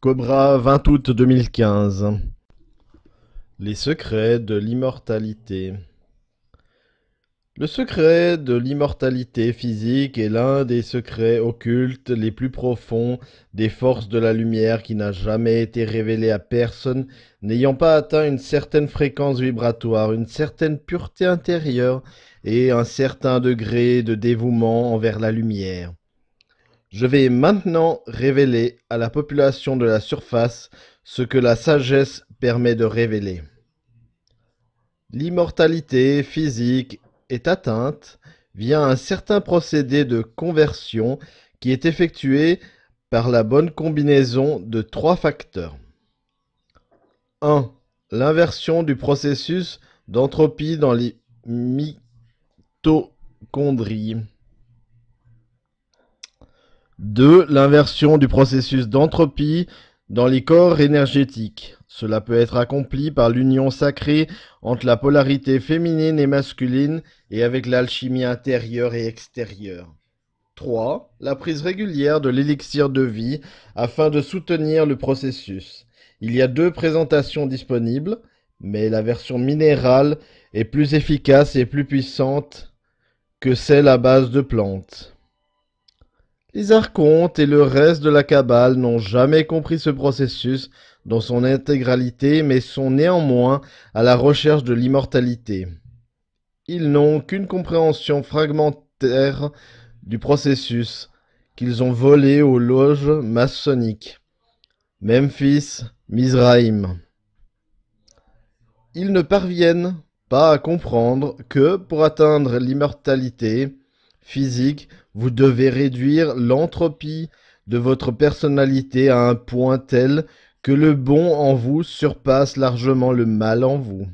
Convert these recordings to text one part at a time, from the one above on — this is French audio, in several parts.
Cobra 20 août 2015 Les secrets de l'immortalité Le secret de l'immortalité physique est l'un des secrets occultes les plus profonds des forces de la lumière qui n'a jamais été révélé à personne n'ayant pas atteint une certaine fréquence vibratoire, une certaine pureté intérieure et un certain degré de dévouement envers la lumière. Je vais maintenant révéler à la population de la surface ce que la sagesse permet de révéler. L'immortalité physique est atteinte via un certain procédé de conversion qui est effectué par la bonne combinaison de trois facteurs. 1. L'inversion du processus d'entropie dans les mitochondries. 2. L'inversion du processus d'entropie dans les corps énergétiques. Cela peut être accompli par l'union sacrée entre la polarité féminine et masculine et avec l'alchimie intérieure et extérieure. 3. La prise régulière de l'élixir de vie afin de soutenir le processus. Il y a deux présentations disponibles, mais la version minérale est plus efficace et plus puissante que celle à base de plantes. Les archontes et le reste de la Kabbale n'ont jamais compris ce processus dans son intégralité, mais sont néanmoins à la recherche de l'immortalité. Ils n'ont qu'une compréhension fragmentaire du processus qu'ils ont volé aux loges maçonniques. Memphis, Mizraïm. Ils ne parviennent pas à comprendre que, pour atteindre l'immortalité, physique, vous devez réduire l'entropie de votre personnalité à un point tel que le bon en vous surpasse largement le mal en vous.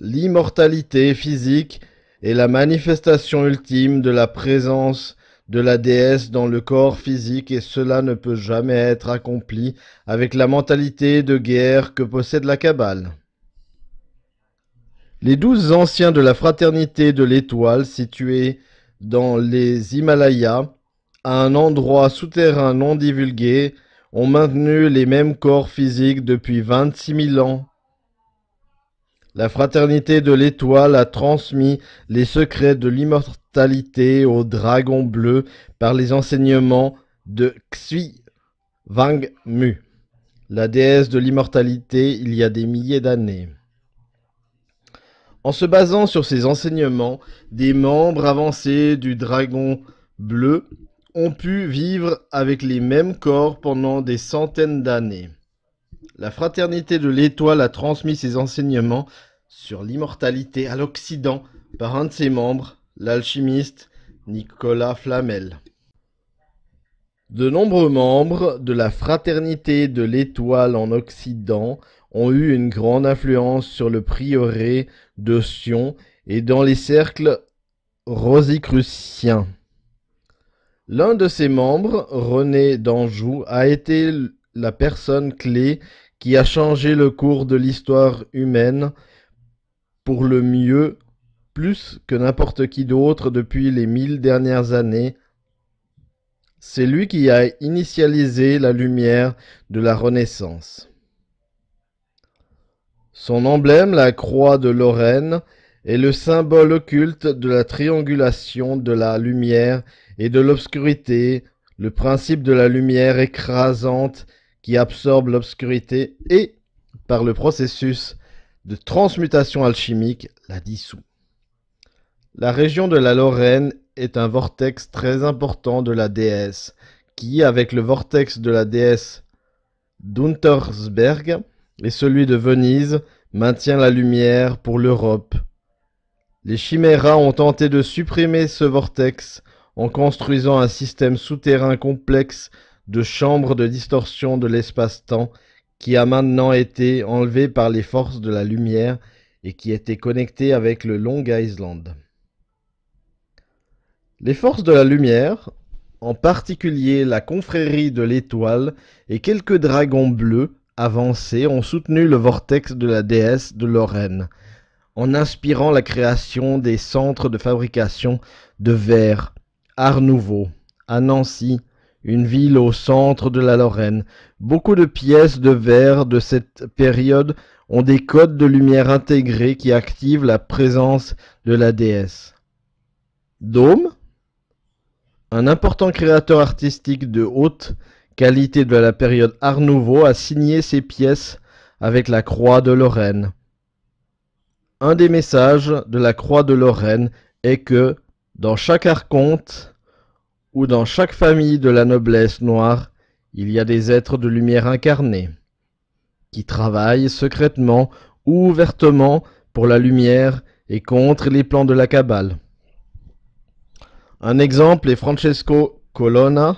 L'immortalité physique est la manifestation ultime de la présence de la déesse dans le corps physique et cela ne peut jamais être accompli avec la mentalité de guerre que possède la cabale. Les douze anciens de la Fraternité de l'Étoile, située dans les Himalayas, à un endroit souterrain non divulgué, ont maintenu les mêmes corps physiques depuis 26 000 ans. La Fraternité de l'Étoile a transmis les secrets de l'immortalité au dragon bleu par les enseignements de Xui Wang Mu, la déesse de l'immortalité il y a des milliers d'années. En se basant sur ces enseignements, des membres avancés du Dragon Bleu ont pu vivre avec les mêmes corps pendant des centaines d'années. La fraternité de l'étoile a transmis ses enseignements sur l'immortalité à l'Occident par un de ses membres, l'alchimiste Nicolas Flamel. De nombreux membres de la Fraternité de l'Étoile en Occident ont eu une grande influence sur le prieuré de Sion et dans les cercles rosicruciens. L'un de ses membres, René d'Anjou, a été la personne clé qui a changé le cours de l'histoire humaine pour le mieux, plus que n'importe qui d'autre depuis les mille dernières années, c'est lui qui a initialisé la lumière de la Renaissance. Son emblème, la croix de Lorraine, est le symbole occulte de la triangulation de la lumière et de l'obscurité, le principe de la lumière écrasante qui absorbe l'obscurité et, par le processus de transmutation alchimique, la dissout. La région de la Lorraine est un vortex très important de la déesse, qui, avec le vortex de la déesse d'Untersberg et celui de Venise, maintient la lumière pour l'Europe. Les chiméras ont tenté de supprimer ce vortex en construisant un système souterrain complexe de chambres de distorsion de l'espace-temps qui a maintenant été enlevé par les forces de la lumière et qui était connecté avec le Long Island. Les forces de la lumière, en particulier la confrérie de l'étoile et quelques dragons bleus avancés, ont soutenu le vortex de la déesse de Lorraine, en inspirant la création des centres de fabrication de verre, Art Nouveau, à Nancy, une ville au centre de la Lorraine. Beaucoup de pièces de verre de cette période ont des codes de lumière intégrés qui activent la présence de la déesse. Dôme, un important créateur artistique de haute qualité de la période Art nouveau a signé ses pièces avec la Croix de Lorraine. Un des messages de la Croix de Lorraine est que dans chaque archonte ou dans chaque famille de la noblesse noire, il y a des êtres de lumière incarnés qui travaillent secrètement ou ouvertement pour la lumière et contre les plans de la cabale. Un exemple est Francesco Colonna,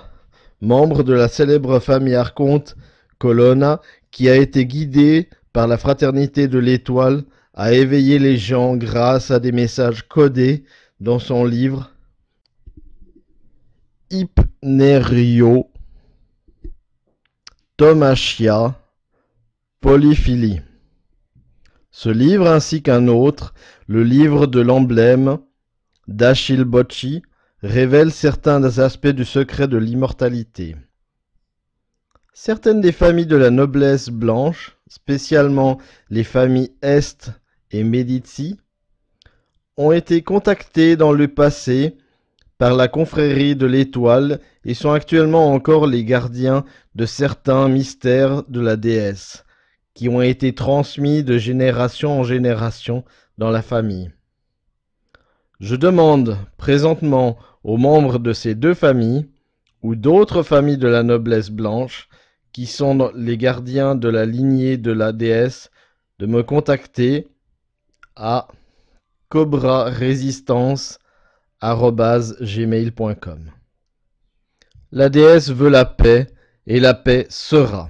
membre de la célèbre famille Arconte Colonna, qui a été guidé par la fraternité de l'étoile à éveiller les gens grâce à des messages codés dans son livre Hypnerio Tomachia Polyphilie. Ce livre ainsi qu'un autre, le livre de l'emblème d'Achille Bocci, révèle certains des aspects du secret de l'immortalité. Certaines des familles de la noblesse blanche, spécialement les familles Est et Médici, ont été contactées dans le passé par la confrérie de l'étoile et sont actuellement encore les gardiens de certains mystères de la déesse, qui ont été transmis de génération en génération dans la famille. Je demande présentement aux membres de ces deux familles ou d'autres familles de la noblesse blanche qui sont les gardiens de la lignée de la déesse de me contacter à cobraresistance.gmail.com La déesse veut la paix et la paix sera.